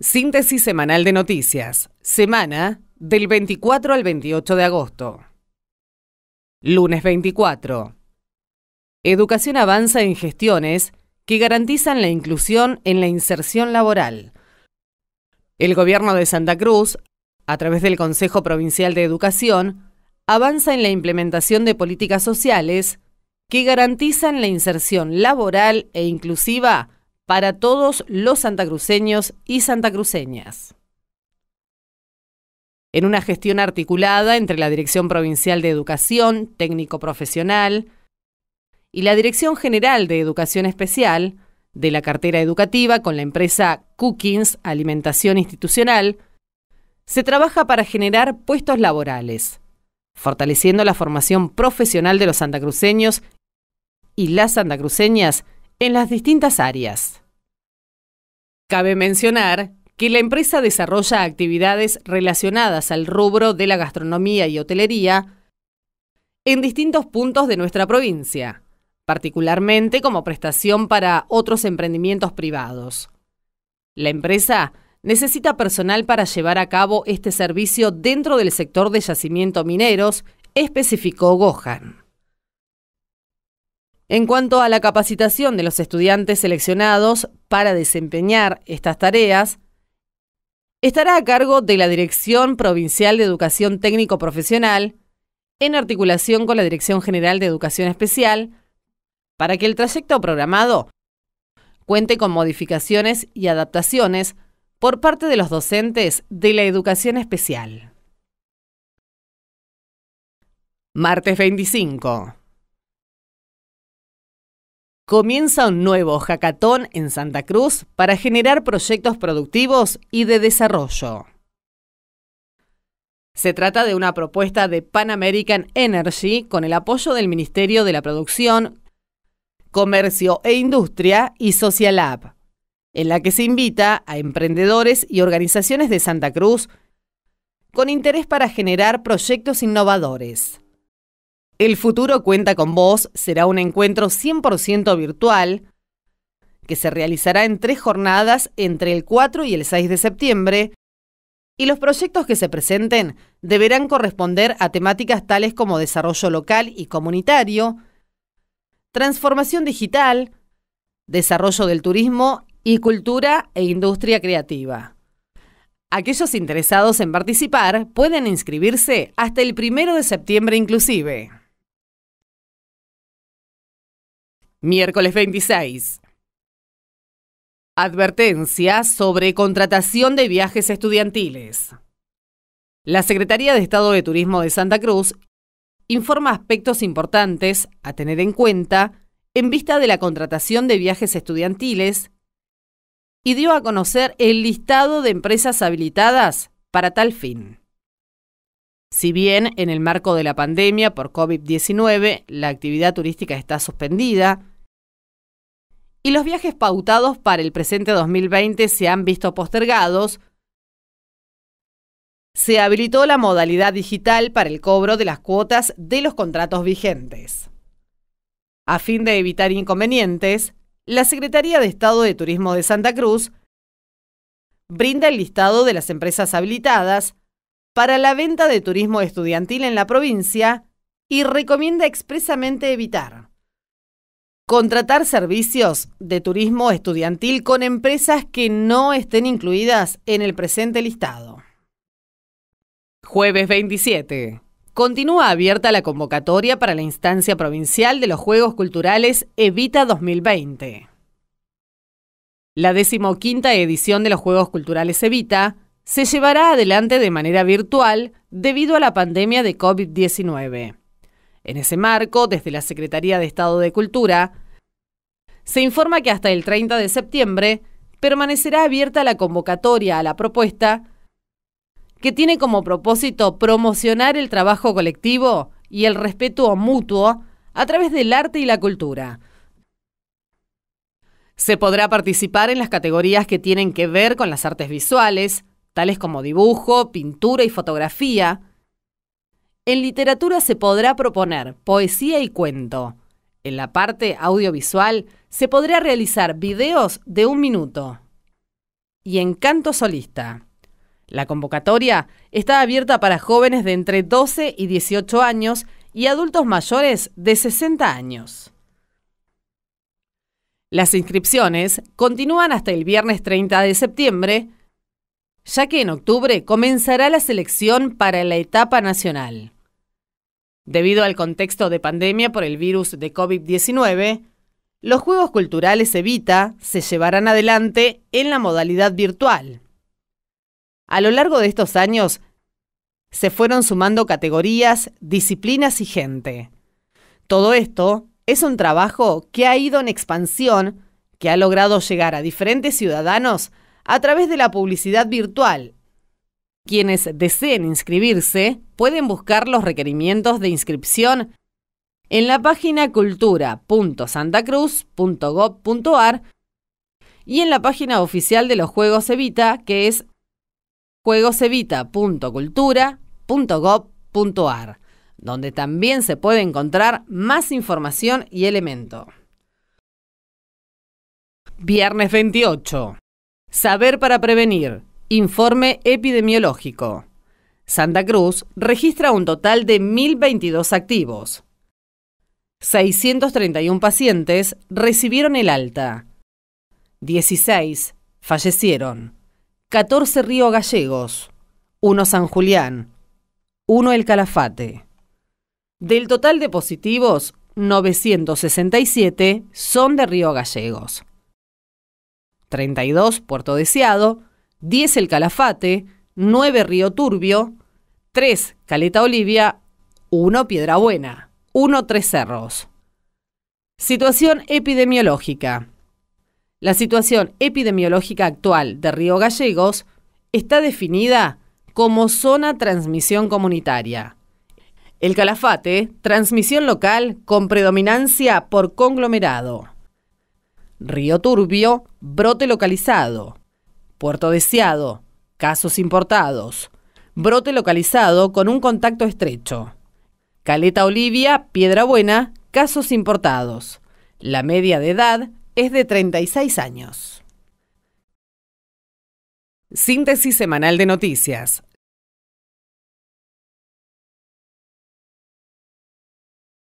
Síntesis semanal de noticias. Semana del 24 al 28 de agosto. Lunes 24. Educación avanza en gestiones que garantizan la inclusión en la inserción laboral. El gobierno de Santa Cruz, a través del Consejo Provincial de Educación, avanza en la implementación de políticas sociales que garantizan la inserción laboral e inclusiva para todos los santacruceños y santacruceñas. En una gestión articulada entre la Dirección Provincial de Educación Técnico Profesional y la Dirección General de Educación Especial de la cartera educativa con la empresa Cookings Alimentación Institucional, se trabaja para generar puestos laborales, fortaleciendo la formación profesional de los santacruceños y las santacruceñas en las distintas áreas. Cabe mencionar que la empresa desarrolla actividades relacionadas al rubro de la gastronomía y hotelería en distintos puntos de nuestra provincia, particularmente como prestación para otros emprendimientos privados. La empresa necesita personal para llevar a cabo este servicio dentro del sector de yacimiento mineros, especificó Gohan. En cuanto a la capacitación de los estudiantes seleccionados para desempeñar estas tareas, estará a cargo de la Dirección Provincial de Educación Técnico Profesional, en articulación con la Dirección General de Educación Especial, para que el trayecto programado cuente con modificaciones y adaptaciones por parte de los docentes de la educación especial. Martes 25. Comienza un nuevo hackathon en Santa Cruz para generar proyectos productivos y de desarrollo. Se trata de una propuesta de Pan American Energy con el apoyo del Ministerio de la Producción, Comercio e Industria y Social App, en la que se invita a emprendedores y organizaciones de Santa Cruz con interés para generar proyectos innovadores. El futuro cuenta con vos será un encuentro 100% virtual que se realizará en tres jornadas entre el 4 y el 6 de septiembre y los proyectos que se presenten deberán corresponder a temáticas tales como desarrollo local y comunitario, transformación digital, desarrollo del turismo y cultura e industria creativa. Aquellos interesados en participar pueden inscribirse hasta el 1 de septiembre inclusive. Miércoles 26. Advertencia sobre contratación de viajes estudiantiles. La Secretaría de Estado de Turismo de Santa Cruz informa aspectos importantes a tener en cuenta en vista de la contratación de viajes estudiantiles y dio a conocer el listado de empresas habilitadas para tal fin. Si bien en el marco de la pandemia por COVID-19 la actividad turística está suspendida, y los viajes pautados para el presente 2020 se han visto postergados, se habilitó la modalidad digital para el cobro de las cuotas de los contratos vigentes. A fin de evitar inconvenientes, la Secretaría de Estado de Turismo de Santa Cruz brinda el listado de las empresas habilitadas para la venta de turismo estudiantil en la provincia y recomienda expresamente evitar Contratar servicios de turismo estudiantil con empresas que no estén incluidas en el presente listado. Jueves 27. Continúa abierta la convocatoria para la instancia provincial de los Juegos Culturales Evita 2020. La decimoquinta edición de los Juegos Culturales Evita se llevará adelante de manera virtual debido a la pandemia de COVID-19. En ese marco, desde la Secretaría de Estado de Cultura, se informa que hasta el 30 de septiembre permanecerá abierta la convocatoria a la propuesta que tiene como propósito promocionar el trabajo colectivo y el respeto mutuo a través del arte y la cultura. Se podrá participar en las categorías que tienen que ver con las artes visuales, tales como dibujo, pintura y fotografía, en literatura se podrá proponer poesía y cuento. En la parte audiovisual se podrá realizar videos de un minuto. Y en canto solista. La convocatoria está abierta para jóvenes de entre 12 y 18 años y adultos mayores de 60 años. Las inscripciones continúan hasta el viernes 30 de septiembre ya que en octubre comenzará la selección para la etapa nacional. Debido al contexto de pandemia por el virus de COVID-19, los Juegos Culturales Evita se llevarán adelante en la modalidad virtual. A lo largo de estos años, se fueron sumando categorías, disciplinas y gente. Todo esto es un trabajo que ha ido en expansión, que ha logrado llegar a diferentes ciudadanos a través de la publicidad virtual. Quienes deseen inscribirse pueden buscar los requerimientos de inscripción en la página cultura.santacruz.gov.ar y en la página oficial de los Juegos Evita, que es juegosevita.cultura.gov.ar, donde también se puede encontrar más información y elemento. Viernes 28. Saber para prevenir. Informe epidemiológico. Santa Cruz registra un total de 1.022 activos. 631 pacientes recibieron el alta. 16 fallecieron. 14 Río Gallegos. 1 San Julián. 1 El Calafate. Del total de positivos, 967 son de Río Gallegos. 32 Puerto Deseado, 10 El Calafate, 9 Río Turbio, 3 Caleta Olivia, 1 Piedra Buena, 1 Tres Cerros. Situación epidemiológica. La situación epidemiológica actual de Río Gallegos está definida como zona transmisión comunitaria. El calafate, transmisión local con predominancia por conglomerado. Río Turbio, brote localizado. Puerto Deseado, casos importados. Brote localizado con un contacto estrecho. Caleta Olivia, Piedra Buena, casos importados. La media de edad es de 36 años. Síntesis semanal de noticias.